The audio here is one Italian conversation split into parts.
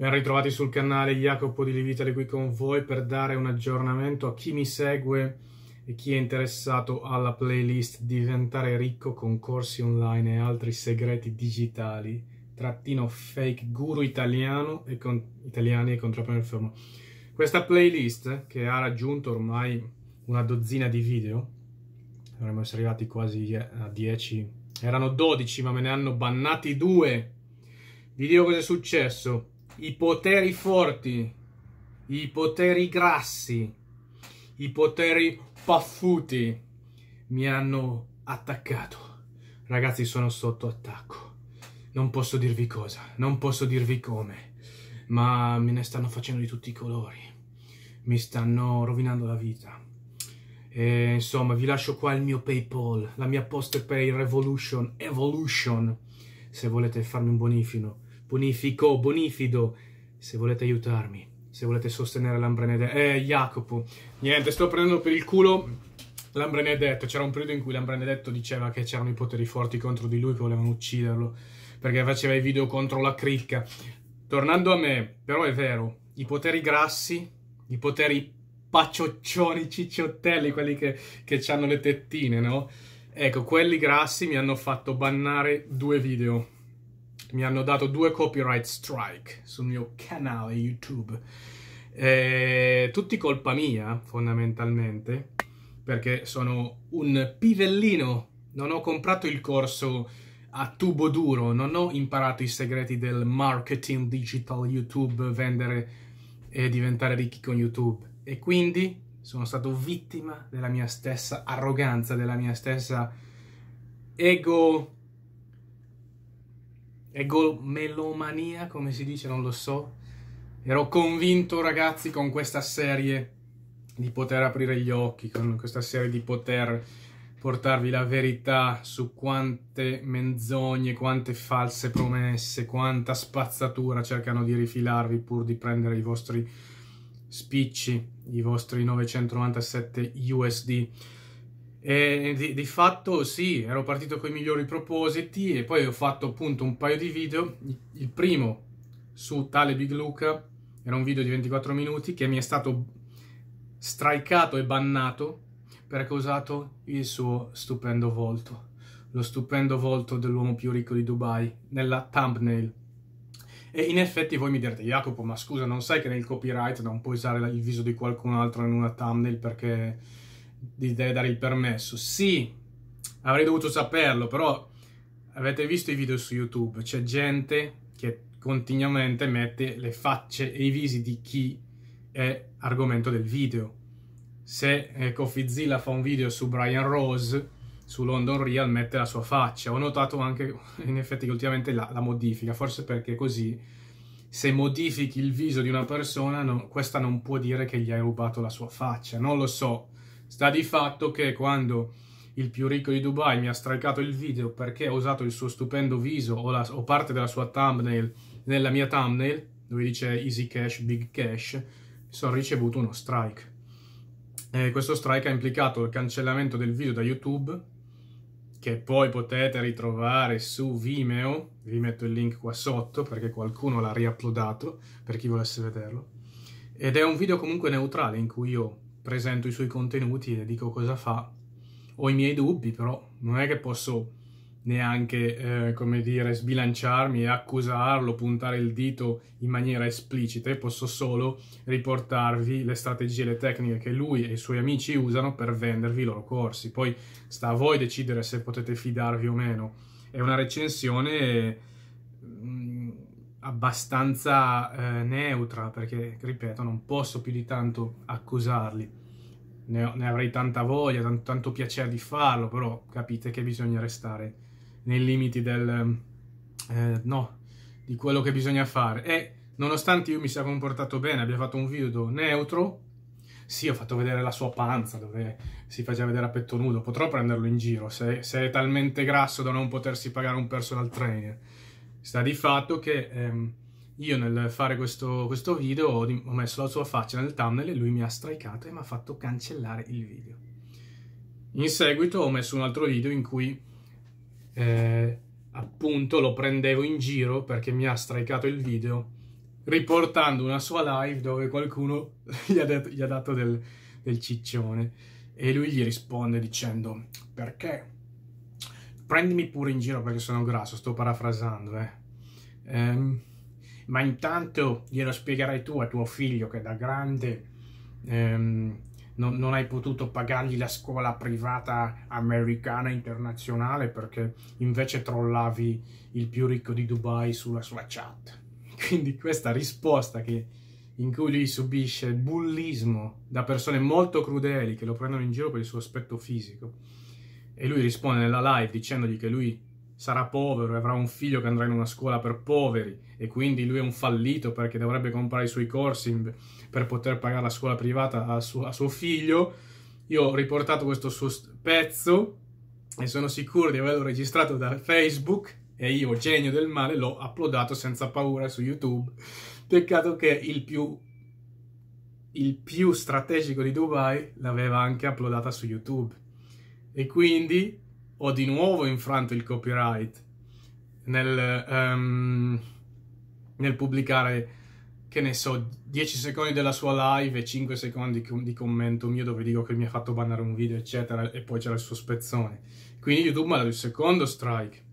Ben ritrovati sul canale Jacopo di Livitali qui con voi per dare un aggiornamento a chi mi segue e chi è interessato alla playlist Diventare ricco con corsi online e altri segreti digitali trattino fake guru italiano e con, italiani e contrapreneur firm. Questa playlist che ha raggiunto ormai una dozzina di video, dovremmo essere arrivati quasi a 10, erano 12 ma me ne hanno bannati due. Vi dico cosa è successo i poteri forti, i poteri grassi, i poteri paffuti mi hanno attaccato. Ragazzi, sono sotto attacco. Non posso dirvi cosa, non posso dirvi come, ma me ne stanno facendo di tutti i colori. Mi stanno rovinando la vita. E, insomma, vi lascio qua il mio PayPal, la mia post per il Revolution Evolution, se volete farmi un bonifino. Bonifico, Bonifido, se volete aiutarmi, se volete sostenere l'Ambrenedetto. Eh, Jacopo, niente, sto prendendo per il culo l'Ambrenedetto. C'era un periodo in cui l'Ambrenedetto diceva che c'erano i poteri forti contro di lui che volevano ucciderlo, perché faceva i video contro la cricca. Tornando a me, però è vero, i poteri grassi, i poteri pacioccioni, cicciottelli, quelli che, che hanno le tettine, no? Ecco, quelli grassi mi hanno fatto bannare due video mi hanno dato due copyright strike sul mio canale YouTube. Eh, tutti colpa mia, fondamentalmente, perché sono un pivellino, non ho comprato il corso a tubo duro, non ho imparato i segreti del marketing digital YouTube, vendere e diventare ricchi con YouTube. E quindi sono stato vittima della mia stessa arroganza, della mia stessa ego Egolmelomania, come si dice, non lo so. Ero convinto, ragazzi, con questa serie di poter aprire gli occhi, con questa serie di poter portarvi la verità su quante menzogne, quante false promesse, quanta spazzatura cercano di rifilarvi pur di prendere i vostri spicci, i vostri 997 USD. E di, di, fatto sì, ero partito con i migliori propositi e poi ho fatto appunto un paio di video. Il primo su tale Big Luca era un video di 24 minuti che mi è stato strikeato e bannato perché ho usato il suo stupendo volto, lo stupendo volto dell'uomo più ricco di Dubai nella thumbnail. E in effetti voi mi direte, Jacopo, ma scusa, non sai che nel copyright non puoi usare il viso di qualcun altro in una thumbnail perché di dare il permesso. Sì, avrei dovuto saperlo, però avete visto i video su YouTube, c'è gente che continuamente mette le facce e i visi di chi è argomento del video. Se eh, Coffee Zilla fa un video su Brian Rose, su London Real, mette la sua faccia. Ho notato anche, in effetti, che ultimamente la, la modifica, forse perché così, se modifichi il viso di una persona, non, questa non può dire che gli hai rubato la sua faccia. Non lo so, Sta di fatto che quando il più ricco di Dubai mi ha stralcato il video perché ho usato il suo stupendo viso o, la, o parte della sua thumbnail nella mia thumbnail, dove dice easy cash, big cash, sono ricevuto uno strike. Eh, questo strike ha implicato il cancellamento del video da YouTube, che poi potete ritrovare su Vimeo, vi metto il link qua sotto perché qualcuno l'ha riuploadato per chi volesse vederlo. Ed è un video comunque neutrale in cui io presento i suoi contenuti e dico cosa fa. Ho i miei dubbi, però non è che posso neanche, eh, come dire, sbilanciarmi e accusarlo, puntare il dito in maniera esplicita, posso solo riportarvi le strategie e le tecniche che lui e i suoi amici usano per vendervi i loro corsi. Poi sta a voi decidere se potete fidarvi o meno. È una recensione abbastanza eh, neutra perché, ripeto, non posso più di tanto accusarli. Ne, ne avrei tanta voglia, tanto, tanto, piacere di farlo, però capite che bisogna restare nei limiti del... Eh, no, di quello che bisogna fare. E nonostante io mi sia comportato bene, abbia fatto un video neutro, sì, ho fatto vedere la sua panza dove si faceva vedere a petto nudo, potrò prenderlo in giro se, se è talmente grasso da non potersi pagare un personal trainer. Sta di fatto che ehm, io nel fare questo, questo video ho, ho, messo la sua faccia nel thumbnail e lui mi ha strikeato e mi ha fatto cancellare il video. In seguito ho messo un altro video in cui eh, appunto lo prendevo in giro perché mi ha strikeato il video riportando una sua live dove qualcuno gli ha, detto, gli ha dato del, del ciccione e lui gli risponde dicendo perché prendimi pure in giro perché sono grasso, sto parafrasando, eh. ehm, ma intanto glielo spiegherai tu a tuo figlio che da grande ehm, non, non, hai potuto pagargli la scuola privata americana internazionale perché invece trollavi il più ricco di Dubai sulla sua chat. Quindi questa risposta che, in cui lui subisce bullismo da persone molto crudeli che lo prendono in giro per il suo aspetto fisico e lui risponde nella live dicendogli che lui sarà povero e avrà un figlio che andrà in una scuola per poveri e quindi lui è un fallito perché dovrebbe comprare i suoi corsi per poter pagare la scuola privata a suo, a suo figlio. Io ho riportato questo suo pezzo e sono sicuro di averlo registrato da Facebook e io, genio del male, l'ho uploadato senza paura su YouTube. Peccato che il più, il più strategico di Dubai l'aveva anche uploadata su YouTube e quindi ho di nuovo infranto il copyright nel, um, nel pubblicare, che ne so, 10 secondi della sua live e 5 secondi di commento mio dove dico che mi ha fatto bannare un video, eccetera, e poi c'era il suo spezzone. Quindi YouTube mi ha dato il secondo strike.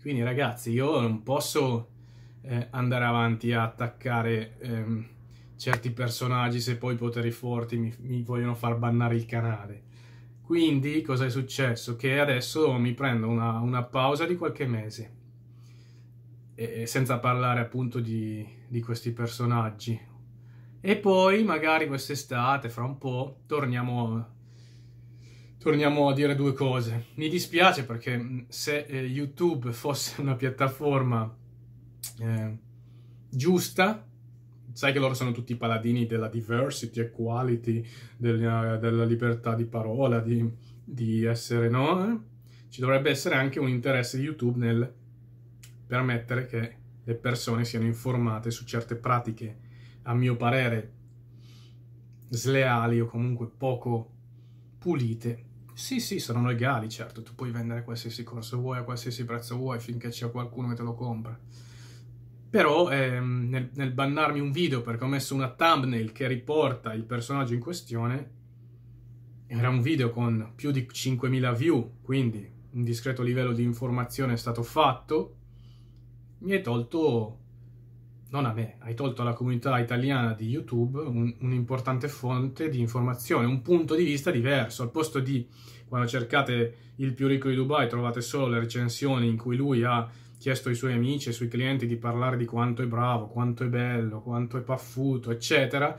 Quindi ragazzi, io non posso eh, andare avanti a attaccare ehm, certi personaggi se poi i poteri forti mi, mi vogliono far bannare il canale. Quindi cosa è successo? Che adesso mi prendo una, una pausa di qualche mese, e, senza parlare appunto di, di questi personaggi. E poi magari quest'estate, fra un po', torniamo torniamo a dire due cose. Mi dispiace perché se eh, YouTube fosse una piattaforma eh, giusta, sai che loro sono tutti i paladini della diversity, equality, della, eh, della libertà di parola, di, di essere no. Ci dovrebbe essere anche un interesse di YouTube nel permettere che le persone siano informate su certe pratiche, a mio parere, sleali o comunque poco pulite. Sì, sì, sono legali, certo, tu puoi vendere qualsiasi corso vuoi a qualsiasi prezzo vuoi finché c'è qualcuno che te lo compra però ehm, nel, nel, bannarmi un video perché ho messo una thumbnail che riporta il personaggio in questione, era un video con più di 5.000 view, quindi un discreto livello di informazione è stato fatto, mi hai tolto, non a me, hai tolto alla comunità italiana di YouTube un'importante un fonte di informazione, un punto di vista diverso, al posto di quando cercate il più ricco di Dubai trovate solo le recensioni in cui lui ha chiesto ai suoi amici e ai suoi clienti di parlare di quanto è bravo, quanto è bello, quanto è paffuto, eccetera,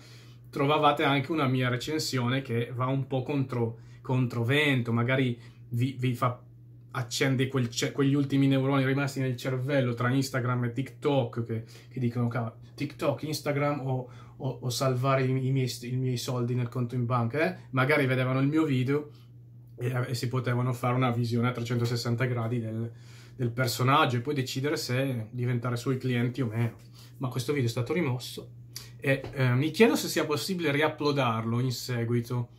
trovavate anche una mia recensione che va un po' contro, contro vento, magari vi, vi fa accende quel, quegli ultimi neuroni rimasti nel cervello tra Instagram e TikTok che, che dicono TikTok, Instagram o, o, o salvare i, miei, i, miei, soldi nel conto in banca eh? magari vedevano il mio video e, e si potevano fare una visione a 360 gradi del, del personaggio e poi decidere se diventare suoi clienti o meno. Ma questo video è stato rimosso e eh, mi chiedo se sia possibile riuploadarlo in seguito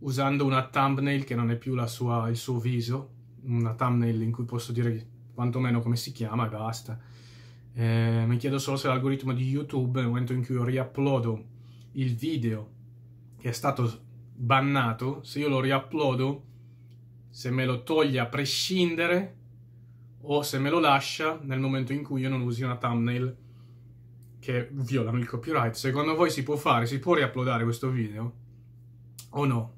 usando una thumbnail che non è più sua, il suo viso, una thumbnail in cui posso dire quantomeno come si chiama e basta. Eh, mi chiedo solo se l'algoritmo di YouTube, nel momento in cui io riuploado il video che è stato bannato, se io lo riuploado, se me lo toglie a prescindere o se me lo lascia nel momento in cui io non usi una thumbnail che violano il copyright. Secondo voi si può fare? Si può riuploadare questo video? O no?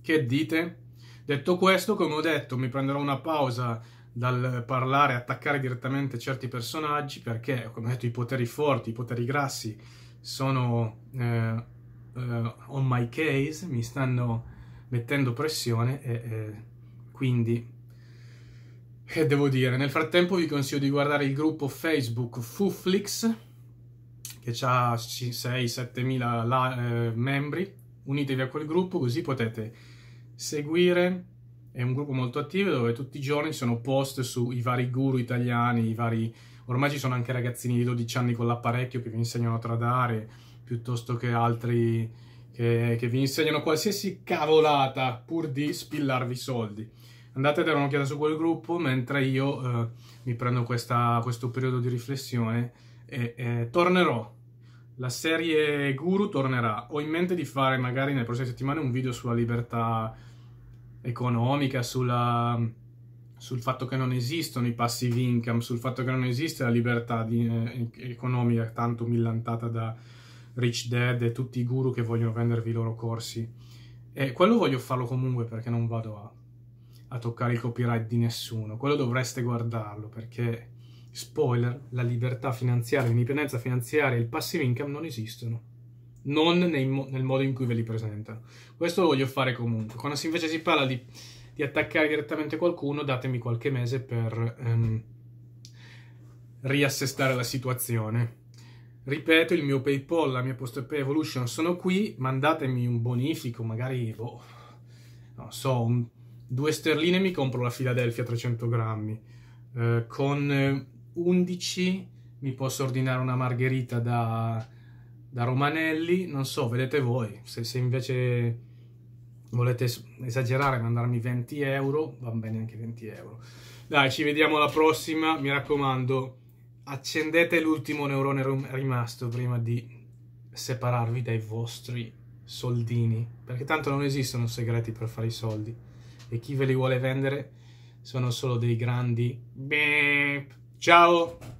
Che dite? Detto questo, come ho detto, mi prenderò una pausa dal parlare, attaccare direttamente certi personaggi perché, come ho detto, i poteri forti, i poteri grassi sono eh, eh, on my case, mi stanno mettendo pressione e eh, quindi che devo dire? Nel frattempo vi consiglio di guardare il gruppo Facebook Fuflix, che ha 6-7 mila eh, membri. Unitevi a quel gruppo così potete seguire. È un gruppo molto attivo dove tutti i giorni sono post sui vari guru italiani, i vari... Ormai ci sono anche ragazzini di 12 anni con l'apparecchio che vi insegnano a tradare, piuttosto che altri che, che vi insegnano qualsiasi cavolata pur di spillarvi soldi andate a dare un'occhiata su quel gruppo mentre io eh, mi prendo questa, questo periodo di riflessione e eh, tornerò. La serie Guru tornerà. Ho in mente di fare magari nelle prossime settimane un video sulla libertà economica, sulla, sul fatto che non esistono i passive income, sul fatto che non esiste la libertà di, eh, economica tanto millantata da Rich Dad e tutti i guru che vogliono vendervi i loro corsi. E quello voglio farlo comunque perché non vado a a toccare il copyright di nessuno. Quello dovreste guardarlo perché, spoiler, la libertà finanziaria, l'indipendenza finanziaria e il passive income non esistono. Non mo nel modo in cui ve li presentano. Questo lo voglio fare comunque. Quando si invece si parla di, di attaccare direttamente qualcuno, datemi qualche mese per ehm, riassestare la situazione. Ripeto, il mio PayPal, la mia PostePay Evolution sono qui. Mandatemi un bonifico, magari, boh, non so, un due sterline mi compro la Philadelphia 300 grammi, eh, con 11 eh, mi posso ordinare una margherita da, da Romanelli, non so, vedete voi, se, se invece volete esagerare e mandarmi 20 euro, va bene anche 20 euro. Dai, ci vediamo alla prossima, mi raccomando, accendete l'ultimo neurone rimasto prima di separarvi dai vostri soldini, perché tanto non esistono segreti per fare i soldi e chi ve li vuole vendere sono solo dei grandi. Beep. Ciao!